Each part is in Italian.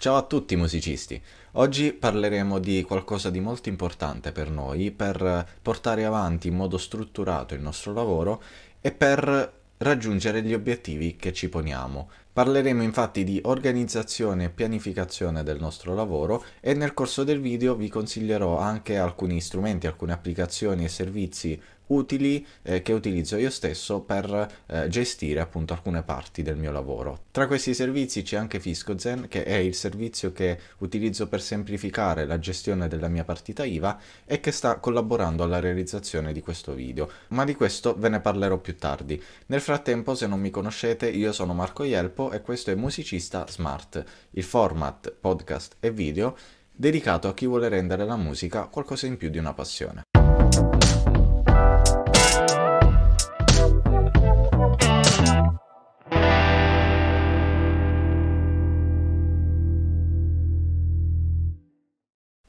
Ciao a tutti musicisti, oggi parleremo di qualcosa di molto importante per noi per portare avanti in modo strutturato il nostro lavoro e per raggiungere gli obiettivi che ci poniamo, Parleremo infatti di organizzazione e pianificazione del nostro lavoro e nel corso del video vi consiglierò anche alcuni strumenti, alcune applicazioni e servizi utili eh, che utilizzo io stesso per eh, gestire appunto alcune parti del mio lavoro. Tra questi servizi c'è anche FiscoZen che è il servizio che utilizzo per semplificare la gestione della mia partita IVA e che sta collaborando alla realizzazione di questo video, ma di questo ve ne parlerò più tardi. Nel frattempo se non mi conoscete io sono Marco Yelp Volpo e questo è Musicista Smart, il format podcast e video dedicato a chi vuole rendere la musica qualcosa in più di una passione.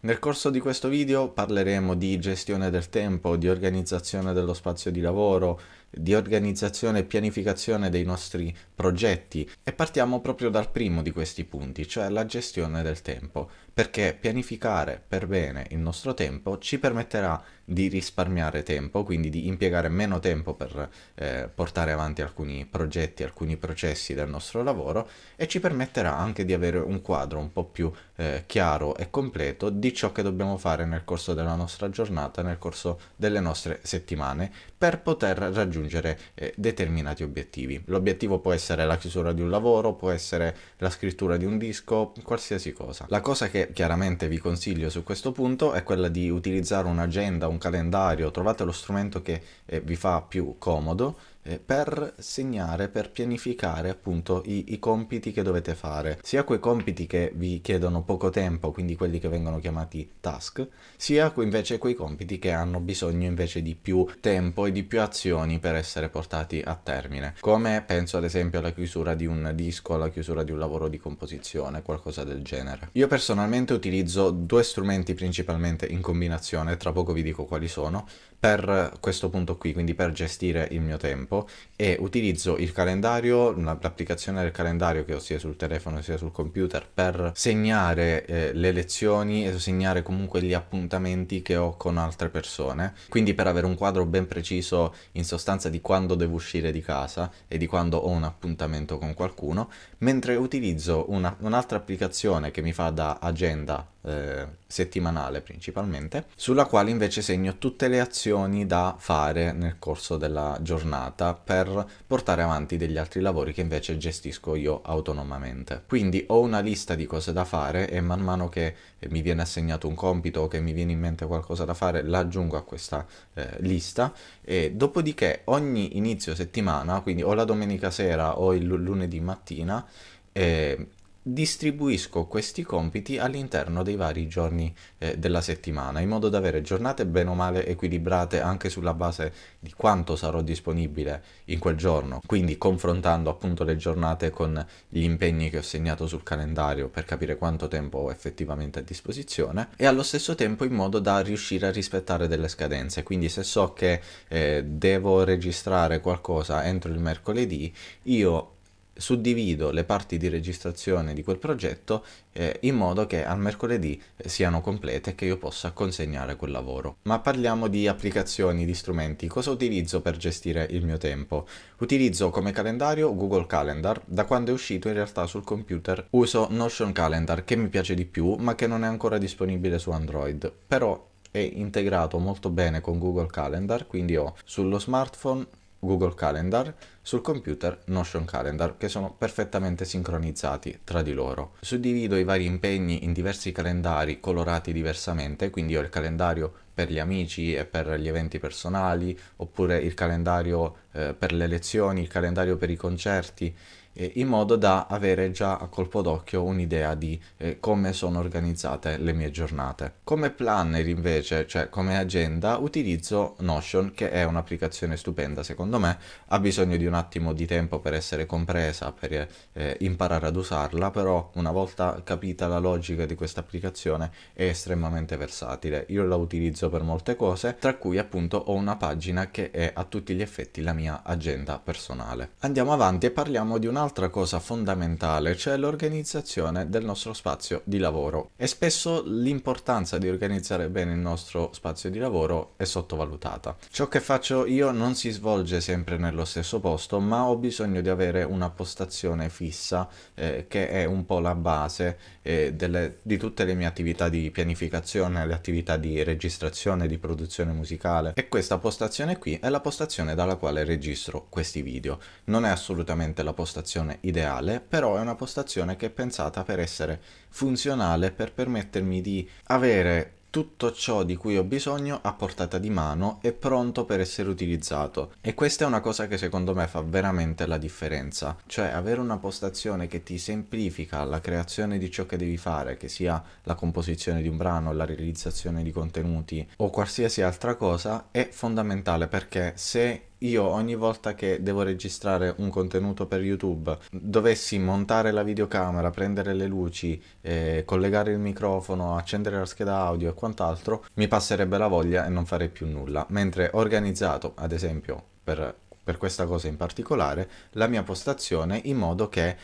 Nel corso di questo video parleremo di gestione del tempo, di organizzazione dello spazio di lavoro, di organizzazione e pianificazione dei nostri progetti e partiamo proprio dal primo di questi punti, cioè la gestione del tempo, perché pianificare per bene il nostro tempo ci permetterà di risparmiare tempo, quindi di impiegare meno tempo per eh, portare avanti alcuni progetti, alcuni processi del nostro lavoro e ci permetterà anche di avere un quadro un po' più eh, chiaro e completo di ciò che dobbiamo fare nel corso della nostra giornata, nel corso delle nostre settimane, per poter raggiungere raggiungere eh, determinati obiettivi. L'obiettivo può essere la chiusura di un lavoro, può essere la scrittura di un disco, qualsiasi cosa. La cosa che chiaramente vi consiglio su questo punto è quella di utilizzare un'agenda, un calendario, trovate lo strumento che eh, vi fa più comodo eh, per segnare, per pianificare appunto i, i, compiti che dovete fare, sia quei compiti che vi chiedono poco tempo, quindi quelli che vengono chiamati task, sia invece quei compiti che hanno bisogno invece di più tempo e di più azioni per essere portati a termine, come penso ad esempio alla chiusura di un disco, alla chiusura di un lavoro di composizione, qualcosa del genere. Io personalmente utilizzo due strumenti principalmente in combinazione, tra poco vi dico quali sono, per questo punto qui, quindi per gestire il mio tempo tempo e utilizzo il calendario, l'applicazione del calendario che ho sia sul telefono sia sul computer per segnare eh, le lezioni e segnare comunque gli appuntamenti che ho con altre persone, quindi per avere un quadro ben preciso in sostanza di quando devo uscire di casa e di quando ho un appuntamento con qualcuno, mentre utilizzo una, un'altra applicazione che mi fa da agenda eh, settimanale principalmente, sulla quale invece segno tutte le azioni da fare nel corso della giornata fatta per portare avanti degli altri lavori che invece gestisco io autonomamente. Quindi ho una lista di cose da fare e man mano che eh, mi viene assegnato un compito o che mi viene in mente qualcosa da fare, l'aggiungo a questa eh, lista e dopodiché ogni inizio settimana, quindi o la domenica sera o il lunedì mattina, eh, distribuisco questi compiti all'interno dei vari giorni eh, della settimana, in modo da avere giornate bene o male equilibrate anche sulla base di quanto sarò disponibile in quel giorno, quindi confrontando appunto le giornate con gli impegni che ho segnato sul calendario per capire quanto tempo ho effettivamente a disposizione e allo stesso tempo in modo da riuscire a rispettare delle scadenze, quindi se so che eh, devo registrare qualcosa entro il mercoledì, io suddivido le parti di registrazione di quel progetto eh, in modo che al mercoledì eh, siano complete e che io possa consegnare quel lavoro. Ma parliamo di applicazioni, di strumenti. Cosa utilizzo per gestire il mio tempo? Utilizzo come calendario Google Calendar. Da quando è uscito in realtà sul computer uso Notion Calendar che mi piace di più ma che non è ancora disponibile su Android. Però è integrato molto bene con Google Calendar, quindi ho sullo smartphone Google Calendar sul computer Notion Calendar che sono perfettamente sincronizzati tra di loro. Suddivido i vari impegni in diversi calendari colorati diversamente, quindi ho il calendario per gli amici e per gli eventi personali, oppure il calendario eh, per le lezioni, il calendario per i concerti, eh, in modo da avere già a colpo d'occhio un'idea di eh, come sono organizzate le mie giornate. Come planner invece, cioè come agenda, utilizzo Notion che è un'applicazione stupenda secondo me, ha bisogno di un attimo di tempo per essere compresa, per eh, imparare ad usarla, però una volta capita la logica di questa applicazione è estremamente versatile. Io la utilizzo per molte cose, tra cui appunto ho una pagina che è a tutti gli effetti la mia agenda personale. Andiamo avanti e parliamo di un'altra un'altra cosa fondamentale, cioè l'organizzazione del nostro spazio di lavoro. E spesso l'importanza di organizzare bene il nostro spazio di lavoro è sottovalutata. Ciò che faccio io non si svolge sempre nello stesso posto, ma ho bisogno di avere una postazione fissa eh, che è un po' la base eh, delle, di tutte le mie attività di pianificazione, le attività di registrazione, di produzione musicale. E questa postazione qui è la postazione dalla quale registro questi video. Non è assolutamente la postazione postazione ideale, però è una postazione che è pensata per essere funzionale, per permettermi di avere tutto ciò di cui ho bisogno a portata di mano e pronto per essere utilizzato. E questa è una cosa che secondo me fa veramente la differenza, cioè avere una postazione che ti semplifica la creazione di ciò che devi fare, che sia la composizione di un brano, la realizzazione di contenuti o qualsiasi altra cosa, è fondamentale perché se io ogni volta che devo registrare un contenuto per YouTube dovessi montare la videocamera, prendere le luci, eh, collegare il microfono, accendere la scheda audio e quant'altro, mi passerebbe la voglia e non farei più nulla. Mentre organizzato, ad esempio, per, per questa cosa in particolare, la mia postazione in modo che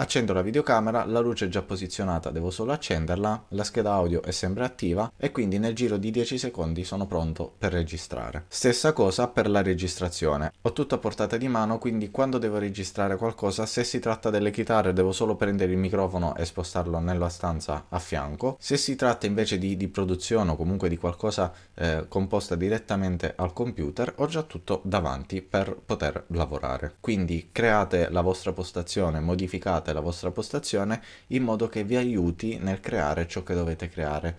Accendo la videocamera, la luce è già posizionata, devo solo accenderla, la scheda audio è sempre attiva e quindi nel giro di 10 secondi sono pronto per registrare. Stessa cosa per la registrazione, ho tutto a portata di mano quindi quando devo registrare qualcosa, se si tratta delle chitarre devo solo prendere il microfono e spostarlo nella stanza a fianco, se si tratta invece di, di produzione o comunque di qualcosa eh, composta direttamente al computer ho già tutto davanti per poter lavorare. Quindi create la vostra postazione, modificate la vostra postazione in modo che vi aiuti nel creare ciò che dovete creare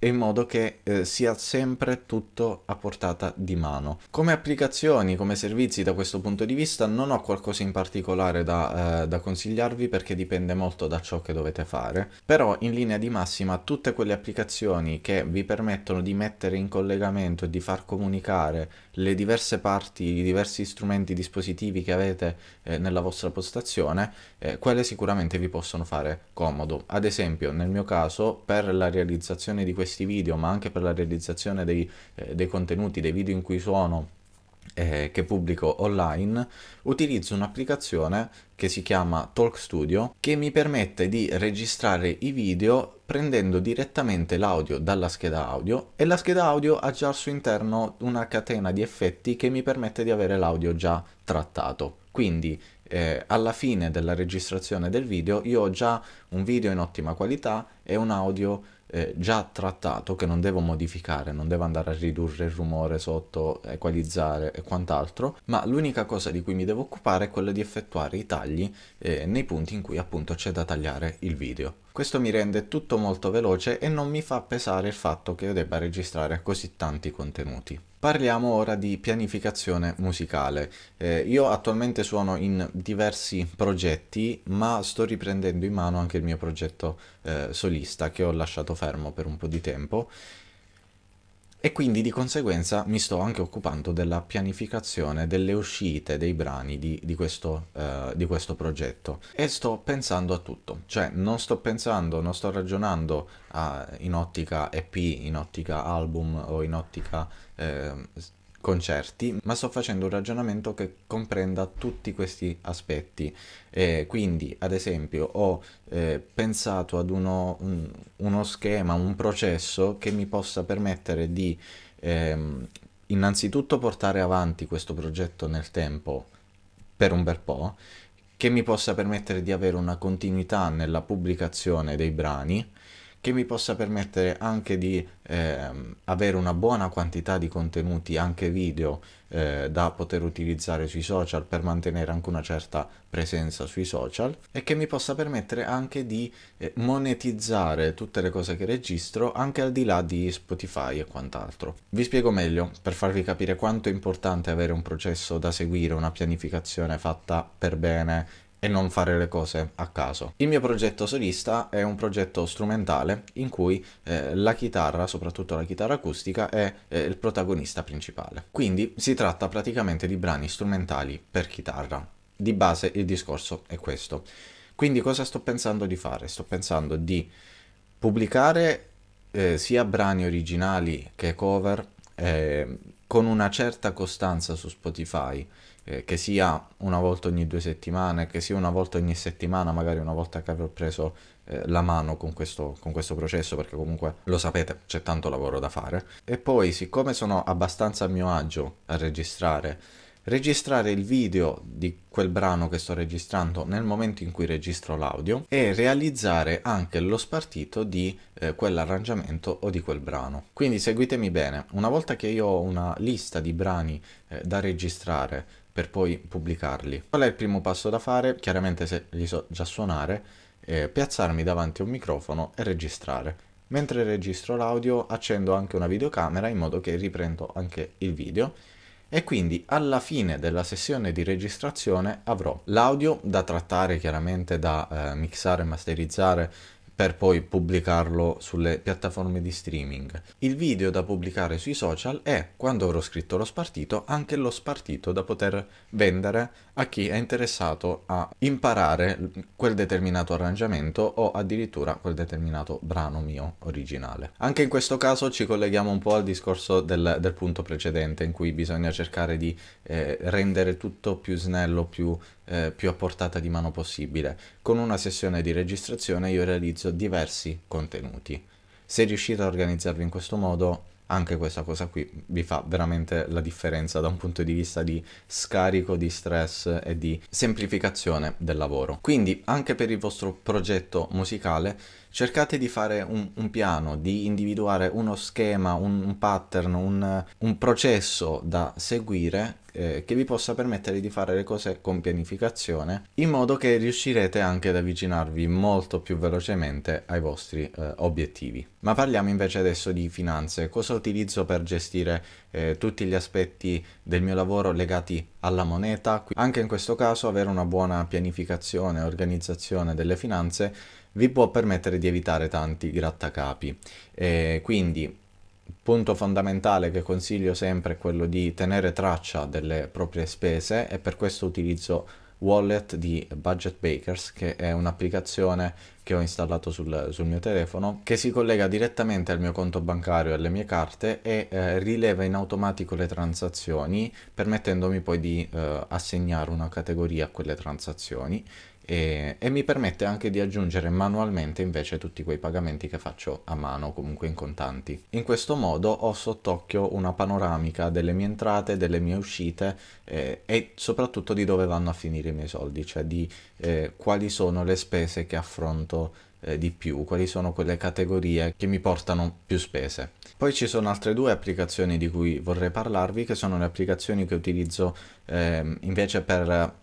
in modo che eh, sia sempre tutto a portata di mano. Come applicazioni, come servizi da questo punto di vista non ho qualcosa in particolare da, eh, da, consigliarvi perché dipende molto da ciò che dovete fare, però in linea di massima tutte quelle applicazioni che vi permettono di mettere in collegamento e di far comunicare le diverse parti, i diversi strumenti dispositivi che avete eh, nella vostra postazione, eh, quelle sicuramente vi possono fare comodo. Ad esempio nel mio caso per la realizzazione di questi video, ma anche per la realizzazione dei, eh, dei contenuti, dei video in cui sono, eh, che pubblico online, utilizzo un'applicazione che si chiama Talk Studio che mi permette di registrare i video prendendo direttamente l'audio dalla scheda audio e la scheda audio ha già al suo interno una catena di effetti che mi permette di avere l'audio già trattato. Quindi eh, alla fine della registrazione del video io ho già un video in ottima qualità e un audio eh, già trattato che non devo modificare, non devo andare a ridurre il rumore sotto, equalizzare e quant'altro, ma l'unica cosa di cui mi devo occupare è quella di effettuare i tagli eh, nei punti in cui appunto c'è da tagliare il video. Questo mi rende tutto molto veloce e non mi fa pesare il fatto che io debba registrare così tanti contenuti. Parliamo ora di pianificazione musicale. Eh, io attualmente suono in diversi progetti, ma sto riprendendo in mano anche il mio progetto eh, solista che ho lasciato fermo per un po' di tempo e quindi di conseguenza mi sto anche occupando della pianificazione delle uscite dei brani di, di, questo, eh, di questo, progetto e sto pensando a tutto, cioè non sto pensando, non sto ragionando a, in ottica EP, in ottica album o in ottica eh, concerti, ma sto facendo un ragionamento che comprenda tutti questi aspetti. Eh, quindi, ad esempio, ho eh, pensato ad uno, un, uno, schema, un processo che mi possa permettere di ehm, innanzitutto portare avanti questo progetto nel tempo per un bel po', che mi possa permettere di avere una continuità nella pubblicazione dei brani che mi possa permettere anche di eh, avere una buona quantità di contenuti, anche video, eh, da poter utilizzare sui social per mantenere anche una certa presenza sui social e che mi possa permettere anche di eh, monetizzare tutte le cose che registro anche al di là di Spotify e quant'altro. Vi spiego meglio per farvi capire quanto è importante avere un processo da seguire, una pianificazione fatta per bene e non fare le cose a caso. Il mio progetto solista è un progetto strumentale in cui eh, la chitarra, soprattutto la chitarra acustica, è eh, il protagonista principale. Quindi si tratta praticamente di brani strumentali per chitarra. Di base il discorso è questo. Quindi cosa sto pensando di fare? Sto pensando di pubblicare eh, sia brani originali che cover eh, con una certa costanza su Spotify eh, che sia una volta ogni due settimane, che sia una volta ogni settimana, magari una volta che avrò preso eh, la mano con questo, con questo processo, perché comunque lo sapete, c'è tanto lavoro da fare. E poi, siccome sono abbastanza a mio agio a registrare, registrare il video di quel brano che sto registrando nel momento in cui registro l'audio e realizzare anche lo spartito di eh, quell'arrangiamento o di quel brano. Quindi seguitemi bene, una volta che io ho una lista di brani eh, da registrare per poi pubblicarli. Qual è il primo passo da fare? Chiaramente se li so già suonare, eh, piazzarmi davanti a un microfono e registrare. Mentre registro l'audio accendo anche una videocamera in modo che riprendo anche il video e quindi alla fine della sessione di registrazione avrò l'audio da trattare chiaramente da eh, mixare masterizzare per poi pubblicarlo sulle piattaforme di streaming. Il video da pubblicare sui social è, quando avrò scritto lo spartito, anche lo spartito da poter vendere a chi è interessato a imparare quel determinato arrangiamento o addirittura quel determinato brano mio originale. Anche in questo caso ci colleghiamo un po' al discorso del, del punto precedente in cui bisogna cercare di eh, rendere tutto più snello, più eh, più a portata di mano possibile. Con una sessione di registrazione io realizzo diversi contenuti. Se riuscite a organizzarvi in questo modo, anche questa cosa qui vi fa veramente la differenza da un punto di vista di scarico di stress e di semplificazione del lavoro. Quindi anche per il vostro progetto musicale cercate di fare un, un piano, di individuare uno schema, un, un pattern, un, un, processo da seguire eh, che vi possa permettere di fare le cose con pianificazione, in modo che riuscirete anche ad avvicinarvi molto più velocemente ai vostri eh, obiettivi. Ma parliamo invece adesso di finanze, cosa utilizzo per gestire eh, tutti gli aspetti del mio lavoro legati alla moneta, anche in questo caso avere una buona pianificazione e organizzazione delle finanze vi può permettere di evitare tanti grattacapi. Eh, quindi punto fondamentale che consiglio sempre è quello di tenere traccia delle proprie spese e per questo utilizzo Wallet di Budget Bakers, che è un'applicazione che ho installato sul, sul, mio telefono, che si collega direttamente al mio conto bancario e alle mie carte e eh, rileva in automatico le transazioni, permettendomi poi di eh, assegnare una categoria a quelle transazioni e, e, mi permette anche di aggiungere manualmente invece tutti quei pagamenti che faccio a mano comunque in contanti. In questo modo ho sott'occhio una panoramica delle mie entrate, delle mie uscite eh, e soprattutto di dove vanno a finire i miei soldi, cioè di eh, quali sono le spese che affronto eh, di più, quali sono quelle categorie che mi portano più spese. Poi ci sono altre due applicazioni di cui vorrei parlarvi, che sono le applicazioni che utilizzo eh, invece per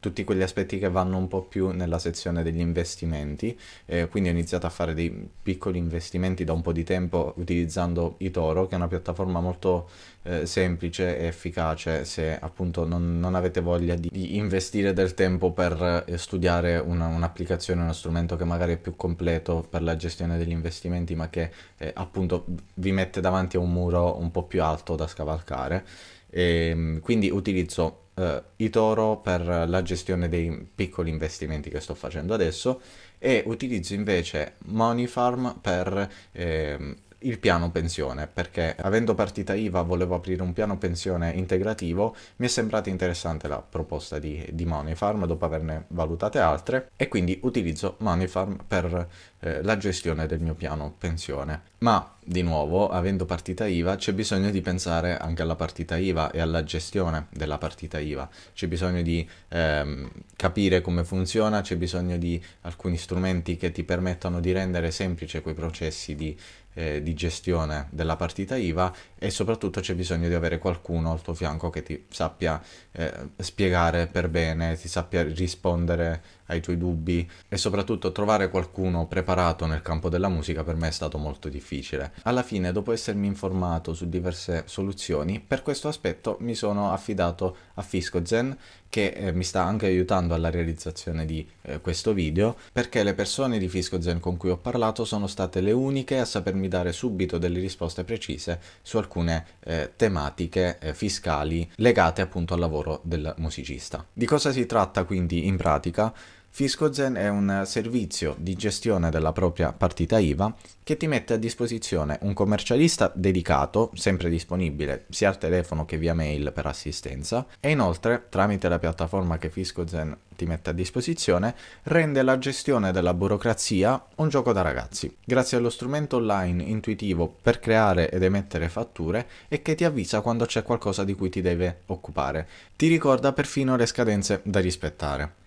tutti quegli aspetti che vanno un po' più nella sezione degli investimenti, eh, quindi ho iniziato a fare dei piccoli investimenti da un po' di tempo utilizzando Itoro, che è una piattaforma molto eh, semplice e efficace se appunto non, non, avete voglia di investire del tempo per eh, studiare una, un'applicazione, uno strumento che magari è più completo per la gestione degli investimenti, ma che eh, appunto vi mette davanti a un muro un po' più alto da scavalcare. E, ehm, quindi utilizzo eh, Itoro per la gestione dei piccoli investimenti che sto facendo adesso e utilizzo invece Money Farm per... Eh, il piano pensione, perché avendo partita IVA volevo aprire un piano pensione integrativo, mi è sembrata interessante la proposta di, di Moneyfarm dopo averne valutate altre e quindi utilizzo Moneyfarm per eh, la gestione del mio piano pensione. Ma di nuovo, avendo partita IVA, c'è bisogno di pensare anche alla partita IVA e alla gestione della partita IVA. C'è bisogno di ehm, capire come funziona, c'è bisogno di alcuni strumenti che ti permettano di rendere semplice quei processi di, eh, di di gestione della partita IVA e soprattutto c'è bisogno di avere qualcuno al tuo fianco che ti sappia eh, spiegare per bene, ti sappia rispondere ai tuoi dubbi e soprattutto trovare qualcuno preparato nel campo della musica per me è stato molto difficile. Alla fine, dopo essermi informato su diverse soluzioni, per questo aspetto mi sono affidato a FiscoZen che eh, mi sta anche aiutando alla realizzazione di eh, questo video perché le persone di FiscoZen con cui ho parlato sono state le uniche a sapermi dare subito delle risposte precise su alcune eh, tematiche eh, fiscali legate appunto al lavoro del musicista. Di cosa si tratta quindi in pratica? FiscoZen è un servizio di gestione della propria partita IVA che ti mette a disposizione un commercialista dedicato, sempre disponibile sia al telefono che via mail per assistenza e inoltre tramite la piattaforma che FiscoZen ti mette a disposizione rende la gestione della burocrazia un gioco da ragazzi. Grazie allo strumento online intuitivo per creare ed emettere fatture e che ti avvisa quando c'è qualcosa di cui ti deve occupare. Ti ricorda perfino le scadenze da rispettare.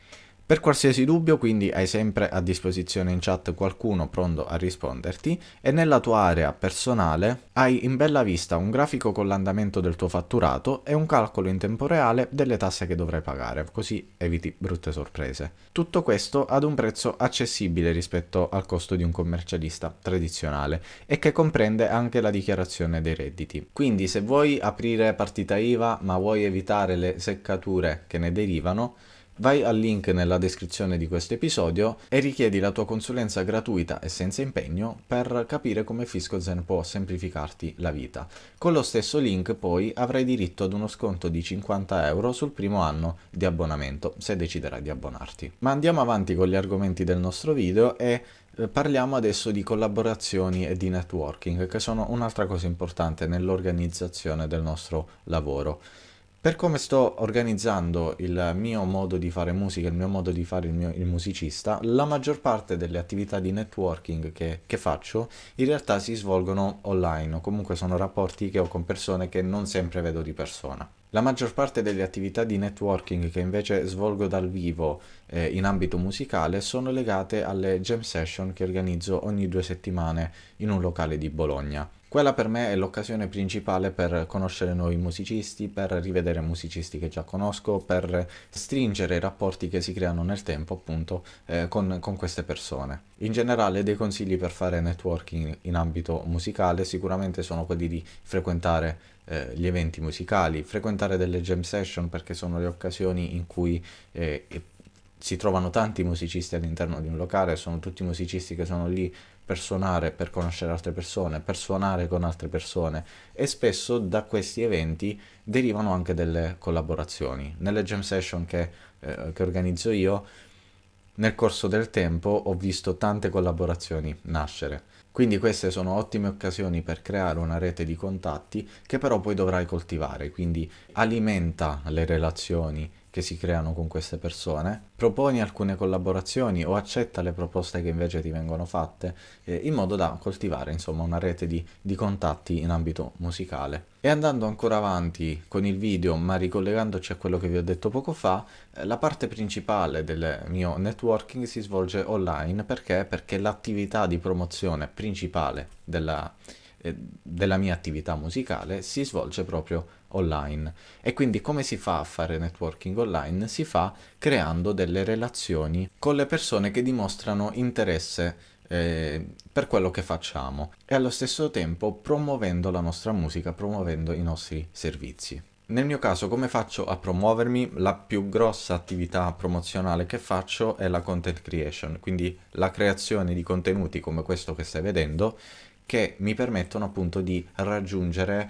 Per qualsiasi dubbio quindi hai sempre a disposizione in chat qualcuno pronto a risponderti e nella tua area personale hai in bella vista un grafico con l'andamento del tuo fatturato e un calcolo in tempo reale delle tasse che dovrai pagare, così eviti brutte sorprese. Tutto questo ad un prezzo accessibile rispetto al costo di un commercialista tradizionale e che comprende anche la dichiarazione dei redditi. Quindi se vuoi aprire partita IVA ma vuoi evitare le seccature che ne derivano, Vai al link nella descrizione di questo episodio e richiedi la tua consulenza gratuita e senza impegno per capire come FiscoZen può semplificarti la vita. Con lo stesso link poi avrai diritto ad uno sconto di 50 euro sul primo anno di abbonamento, se deciderai di abbonarti. Ma andiamo avanti con gli argomenti del nostro video e eh, Parliamo adesso di collaborazioni e di networking, che sono un'altra cosa importante nell'organizzazione del nostro lavoro. Per come sto organizzando il mio modo di fare musica, il mio modo di fare il, mio, il musicista, la maggior parte delle attività di networking che, che, faccio in realtà si svolgono online o comunque sono rapporti che ho con persone che non sempre vedo di persona. La maggior parte delle attività di networking che invece svolgo dal vivo eh, in ambito musicale sono legate alle jam session che organizzo ogni due settimane in un locale di Bologna. Quella per me è l'occasione principale per conoscere nuovi musicisti, per rivedere musicisti che già conosco, per stringere i rapporti che si creano nel tempo appunto eh, con, con queste persone. In generale dei consigli per fare networking in ambito musicale sicuramente sono quelli di frequentare eh, gli eventi musicali, frequentare delle jam session perché sono le occasioni in cui eh, si trovano tanti musicisti all'interno di un locale, sono tutti musicisti che sono lì per suonare, per conoscere altre persone, per suonare con altre persone e spesso da questi eventi derivano anche delle collaborazioni. Nelle jam session che, eh, che organizzo io, nel corso del tempo ho visto tante collaborazioni nascere. Quindi queste sono ottime occasioni per creare una rete di contatti che però poi dovrai coltivare, quindi alimenta le relazioni che si creano con queste persone, proponi alcune collaborazioni o accetta le proposte che invece ti vengono fatte, eh, in modo da coltivare insomma una rete di, di contatti in ambito musicale. E andando ancora avanti con il video, ma ricollegandoci a quello che vi ho detto poco fa, eh, la parte principale del mio networking si svolge online perché? Perché l'attività di promozione principale della della mia attività musicale si svolge proprio online. E quindi come si fa a fare networking online? Si fa creando delle relazioni con le persone che dimostrano interesse eh, per quello che facciamo e allo stesso tempo promuovendo la nostra musica, promuovendo i nostri servizi. Nel mio caso come faccio a promuovermi? La più grossa attività promozionale che faccio è la content creation, quindi la creazione di contenuti come questo che stai vedendo che mi permettono appunto di raggiungere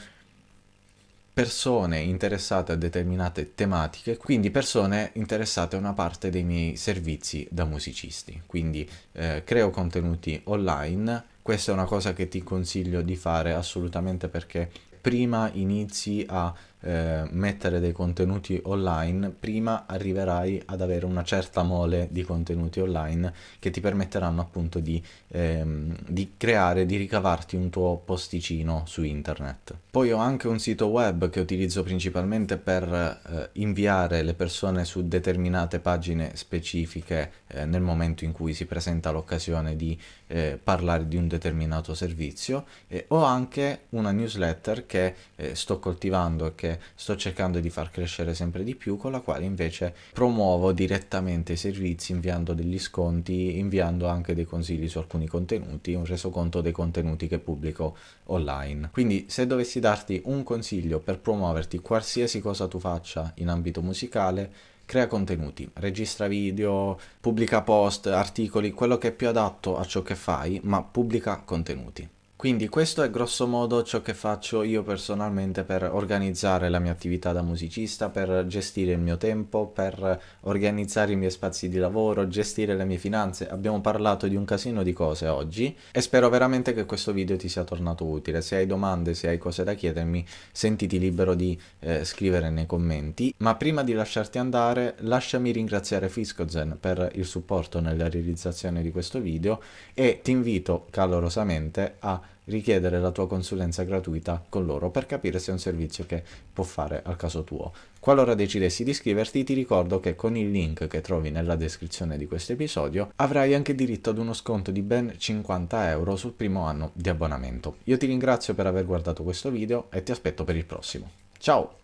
persone interessate a determinate tematiche, quindi persone interessate a una parte dei miei servizi da musicisti. Quindi eh, creo contenuti online, questa è una cosa che ti consiglio di fare assolutamente perché prima inizi a eh, mettere dei contenuti online, prima arriverai ad avere una certa mole di contenuti online che ti permetteranno appunto di, ehm, di creare, di ricavarti un tuo posticino su internet. Poi ho anche un sito web che utilizzo principalmente per eh, inviare le persone su determinate pagine specifiche eh, nel momento in cui si presenta l'occasione di eh, parlare di un determinato servizio e ho anche una newsletter che eh, sto coltivando e che sto cercando di far crescere sempre di più, con la quale invece promuovo direttamente i servizi inviando degli sconti, inviando anche dei consigli su alcuni contenuti, un resoconto dei contenuti che pubblico online. Quindi se dovessi darti un consiglio per promuoverti qualsiasi cosa tu faccia in ambito musicale, crea contenuti, registra video, pubblica post, articoli, quello che è più adatto a ciò che fai, ma pubblica contenuti. Quindi questo è grosso modo ciò che faccio io personalmente per organizzare la mia attività da musicista, per gestire il mio tempo, per organizzare i miei spazi di lavoro, gestire le mie finanze. Abbiamo parlato di un casino di cose oggi e spero veramente che questo video ti sia tornato utile. Se hai domande, se hai cose da chiedermi, sentiti libero di eh, scrivere nei commenti. Ma prima di lasciarti andare, lasciami ringraziare Fiscozen per il supporto nella realizzazione di questo video e ti invito calorosamente a richiedere la tua consulenza gratuita con loro per capire se è un servizio che può fare al caso tuo. Qualora decidessi di iscriverti, ti ricordo che con il link che trovi nella descrizione di questo episodio avrai anche diritto ad uno sconto di ben 50 euro sul primo anno di abbonamento. Io ti ringrazio per aver guardato questo video e ti aspetto per il prossimo. Ciao!